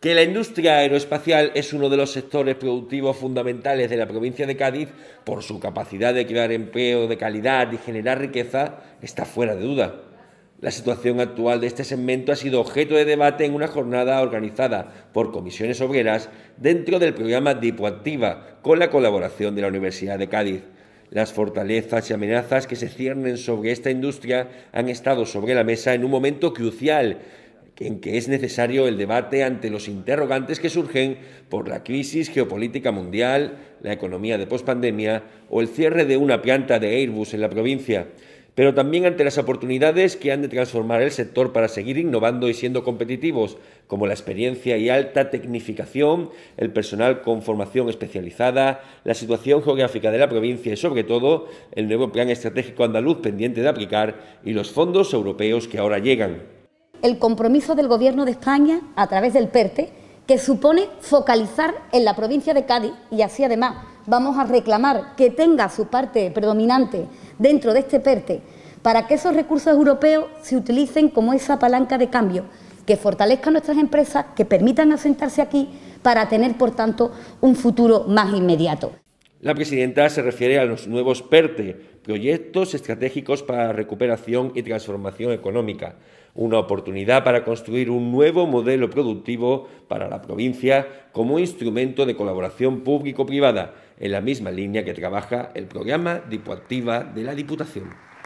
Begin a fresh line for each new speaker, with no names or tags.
que la industria aeroespacial es uno de los sectores productivos fundamentales de la provincia de Cádiz por su capacidad de crear empleo de calidad y generar riqueza está fuera de duda. La situación actual de este segmento ha sido objeto de debate en una jornada organizada por comisiones obreras dentro del programa Dipoactiva con la colaboración de la Universidad de Cádiz. Las fortalezas y amenazas que se ciernen sobre esta industria han estado sobre la mesa en un momento crucial en que es necesario el debate ante los interrogantes que surgen por la crisis geopolítica mundial, la economía de pospandemia o el cierre de una planta de Airbus en la provincia pero también ante las oportunidades que han de transformar el sector para seguir innovando y siendo competitivos, como la experiencia y alta tecnificación, el personal con formación especializada, la situación geográfica de la provincia y, sobre todo, el nuevo plan estratégico andaluz pendiente de aplicar y los fondos europeos que ahora llegan
el compromiso del Gobierno de España a través del PERTE, que supone focalizar en la provincia de Cádiz y así además vamos a reclamar que tenga su parte predominante dentro de este PERTE para que esos recursos europeos se utilicen como esa palanca de cambio que fortalezca nuestras empresas, que permitan asentarse aquí para tener, por tanto, un futuro más inmediato.
La presidenta se refiere a los nuevos PERTE, e, proyectos estratégicos para recuperación y transformación económica, una oportunidad para construir un nuevo modelo productivo para la provincia como instrumento de colaboración público-privada, en la misma línea que trabaja el programa dipoactiva de la Diputación.